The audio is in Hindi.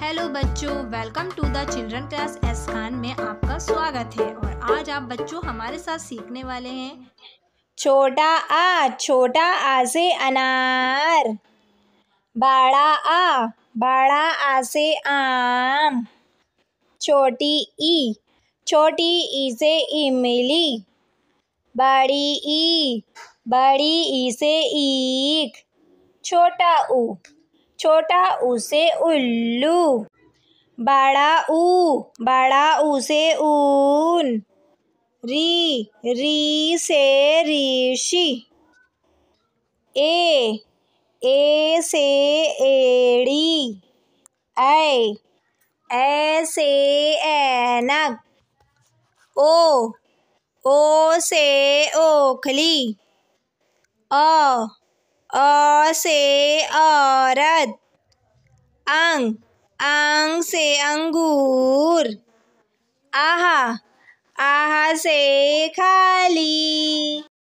हेलो बच्चों welcome to the children class S Khan में आपका स्वागत है और आज आप बच्चों हमारे साथ सीखने वाले हैं छोटा आ छोटा आ से अनार बड़ा आ बड़ा आ से आम छोटी ई छोटी ई से इमली बड़ी ई बड़ी ई से ईख छोटा ऊ छोटा उसे उल्लू बड़ा ऊ बड़ा उसे ऊन री री से ऋषि ए ए से एड़ी ऐ ऐसे से ऐनक ओ ओ से ओखली अ अ से औरत अंग अंग से अंगूर आहा आहा से खाली